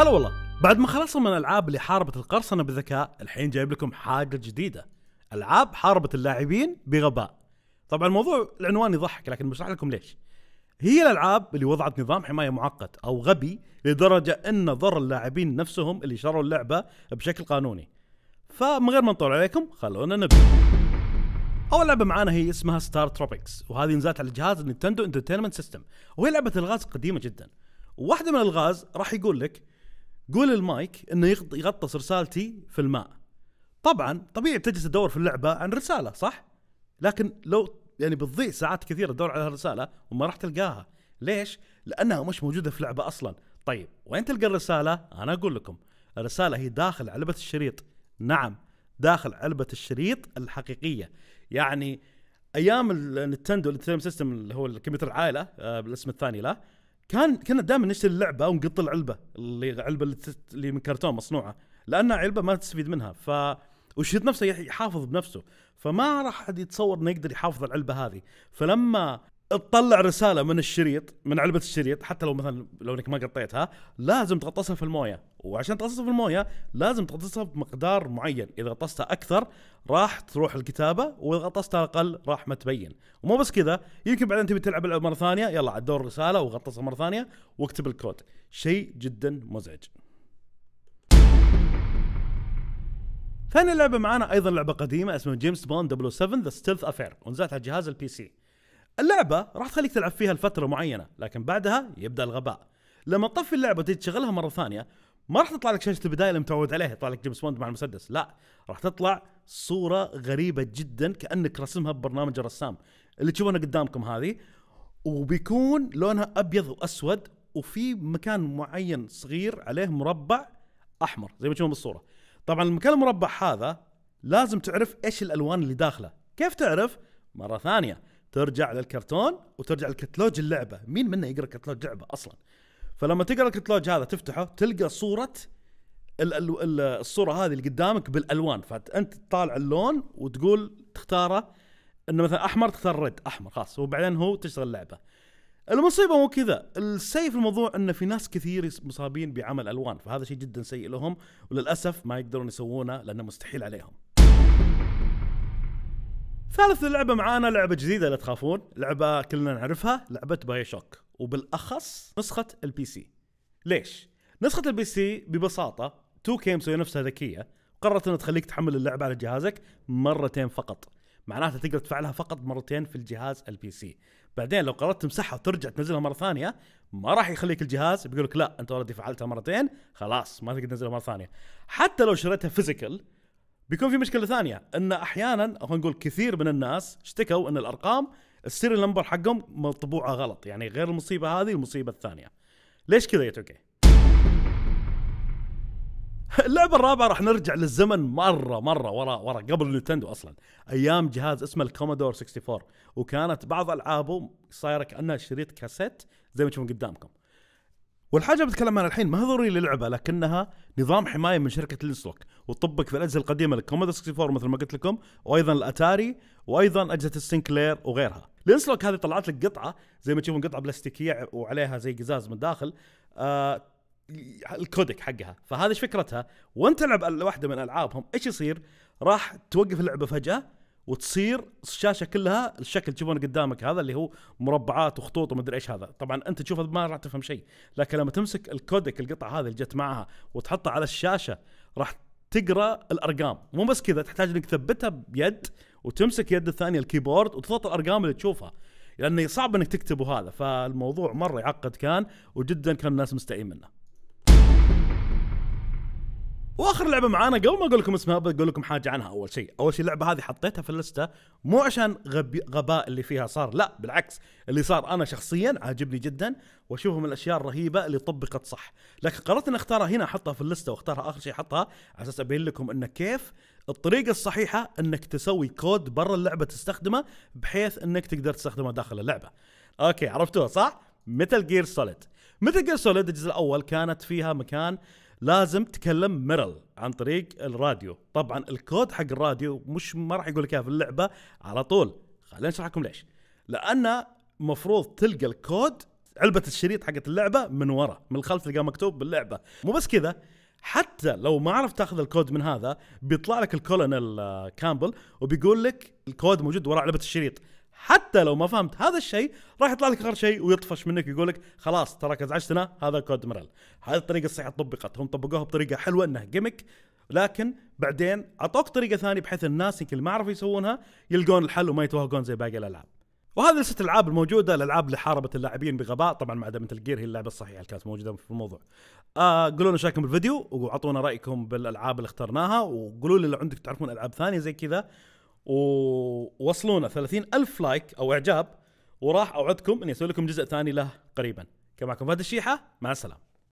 هلا والله بعد ما خلصنا من الالعاب اللي حاربت القرصنه بذكاء الحين جايب لكم حاجه جديده العاب حاربت اللاعبين بغباء طبعا الموضوع العنوان يضحك لكن بشرح لكم ليش هي الالعاب اللي وضعت نظام حمايه معقد او غبي لدرجه ان ضر اللاعبين نفسهم اللي شروا اللعبه بشكل قانوني فمن غير ما نطول عليكم خلونا نبدا اول لعبه معانا هي اسمها ستار تروبكس وهذه نزلت على جهاز نينتندو انترتينمنت سيستم وهي لعبه الغاز قديمه جدا واحده من الغاز راح يقول لك قول المايك انه يغطس رسالتي في الماء طبعا طبيعي تجلس تدور في اللعبه عن رساله صح لكن لو يعني بتضيع ساعات كثيره تدور على الرساله وما راح تلقاها ليش لانها مش موجوده في اللعبه اصلا طيب وين تلقى الرساله انا اقول لكم الرساله هي داخل علبه الشريط نعم داخل علبه الشريط الحقيقيه يعني ايام النتندو سيستم اللي هو الكمبيوتر العائله بالاسم آه، الثاني له كان كنا دائما نشتري اللعبه ونقط العلبه اللي العلبه اللي, تت... اللي من كرتون مصنوعه لانها علبه ما تستفيد منها ف والشريط نفسه يحافظ بنفسه فما راح حد يتصور انه يقدر يحافظ العلبه هذه فلما تطلع رساله من الشريط من علبه الشريط حتى لو مثلا لو انك ما قطيتها لازم تغطسها في المويه وعشان تغطسها في المويه لازم تغطسها بمقدار معين اذا غطستها اكثر راح تروح الكتابه واذا غطستها اقل راح ما تبين ومو بس كذا يمكن بعدين تبي تلعب اللعبه مره ثانيه يلا عاد دور رساله وغطسها مره ثانيه واكتب الكود شيء جدا مزعج ثاني لعبه معانا ايضا لعبه قديمه اسمها جيمس بوند 007 ذا ستيلث افير ونزلت على جهاز البي سي اللعبة راح تخليك تلعب فيها لفترة معينة لكن بعدها يبدأ الغباء لما تطفي اللعبة وتجي تشغلها مرة ثانية ما راح تطلع لك شاشة البداية اللي متعود عليها يطلع لك جيمس بوند مع المسدس لا راح تطلع صورة غريبة جدا كأنك رسمها ببرنامج الرسام اللي تشوفونها قدامكم هذه وبيكون لونها أبيض وأسود وفي مكان معين صغير عليه مربع أحمر زي ما تشوفون بالصورة طبعا المكان المربع هذا لازم تعرف ايش الالوان اللي داخله كيف تعرف مره ثانيه ترجع للكرتون وترجع لكتلوج اللعبه مين منا يقرا كتلوج لعبه اصلا فلما تقرا الكتلوج هذا تفتحه تلقى صوره الصوره هذه اللي قدامك بالالوان فانت تطالع اللون وتقول تختاره انه مثلا احمر تختار ريد احمر خلاص وبعدين هو تشتغل اللعبه المصيبه مو كذا السيء في الموضوع انه في ناس كثير مصابين بعمل الوان فهذا شيء جدا سيء لهم وللاسف ما يقدرون يسوونه لانه مستحيل عليهم ثالث لعبه معانا لعبه جديده لا تخافون لعبه كلنا نعرفها لعبه باي شوك وبالاخص نسخه البي سي ليش نسخه البي سي ببساطه تو كيمز مسويه نفسها ذكيه قررت انها تخليك تحمل اللعبه على جهازك مرتين فقط معناتها تقدر تفعلها فقط مرتين في الجهاز البي سي بعدين لو قررت تمسحها وترجع تنزلها مره ثانيه ما راح يخليك الجهاز بيقول لك لا انت اوريدي فعلتها مرتين خلاص ما تقدر تنزلها مره ثانيه حتى لو شريتها فيزيكال بيكون في مشكله ثانيه ان احيانا او نقول كثير من الناس اشتكوا ان الارقام السيريال نمبر حقهم مطبوعه غلط يعني غير المصيبه هذه المصيبه الثانيه ليش كذا يا توكي اللعبه الرابعه راح نرجع للزمن مره مره ورا ورا قبل نينتندو اصلا ايام جهاز اسمه الكومودور 64 وكانت بعض العابه صايره كانها شريط كاسيت زي ما تشوفون قدامكم والحاجه بتكلم عنها الحين ما هي ضروري للعبه لكنها نظام حمايه من شركه لينسلوك وتطبق في الاجهزه القديمه للكومودو 64 مثل ما قلت لكم وايضا الاتاري وايضا اجهزه السنكلير وغيرها لينسلوك هذه طلعت لك قطعه زي ما تشوفون قطعه بلاستيكيه وعليها زي قزاز من داخل آه الكودك حقها فهذه ايش فكرتها وانت تلعب واحده من العابهم ايش يصير راح توقف اللعبه فجاه وتصير الشاشه كلها الشكل تشوفونه قدامك هذا اللي هو مربعات وخطوط ومدري ايش هذا طبعا انت تشوفه ما راح تفهم شيء لكن لما تمسك الكودك القطعه هذه اللي جت معها وتحطها على الشاشه راح تقرا الارقام مو بس كذا تحتاج انك تثبتها بيد وتمسك يد الثانيه الكيبورد وتضغط الارقام اللي تشوفها لانه صعب انك تكتبه هذا فالموضوع مره يعقد كان وجدا كان الناس مستائين منه واخر لعبه معانا قبل ما اقول لكم اسمها بقول لكم حاجه عنها اول شيء اول شيء اللعبه هذه حطيتها في اللسته مو عشان غبي غباء اللي فيها صار لا بالعكس اللي صار انا شخصيا عاجبني جدا واشوفه من الاشياء الرهيبه اللي طبقت صح لكن قررت ان اختارها هنا احطها في اللسته واختارها اخر شيء احطها على اساس ابين لكم ان كيف الطريقة الصحيحة انك تسوي كود برا اللعبة تستخدمه بحيث انك تقدر تستخدمه داخل اللعبة. اوكي عرفتوها صح؟ متل جير سوليد. متل جير سوليد الجزء الاول كانت فيها مكان لازم تكلم ميرل عن طريق الراديو طبعا الكود حق الراديو مش ما راح يقول لك في اللعبه على طول خليني اشرح لكم ليش لان مفروض تلقى الكود علبه الشريط حقت اللعبه من ورا من الخلف تلقاه مكتوب باللعبه مو بس كذا حتى لو ما عرفت تاخذ الكود من هذا بيطلع لك الكولونيل آه، كامبل وبيقول لك الكود موجود وراء علبه الشريط حتى لو ما فهمت هذا الشيء راح يطلع لك غير شيء ويطفش منك يقول لك خلاص تراك ازعجتنا هذا كود مرل هذه الطريقه الصحيحه طبقت هم طبقوها بطريقه حلوه انها جيمك لكن بعدين اعطوك طريقه ثانيه بحيث الناس اللي ما عرفوا يسوونها يلقون الحل وما يتوهقون زي باقي الالعاب وهذه لسه الالعاب الموجوده الالعاب اللي حاربت اللاعبين بغباء طبعا ما عدا مثل هي اللعبه الصحيحه اللي كانت موجوده في الموضوع آه قولوا لنا شاكم بالفيديو واعطونا رايكم بالالعاب اللي اخترناها وقولوا لي لو عندك تعرفون العاب ثانيه زي كذا ووصلونا 30 ألف لايك أو إعجاب وراح أوعدكم إني أسوي لكم جزء ثاني له قريبا كان معكم فهد الشيحة مع السلامة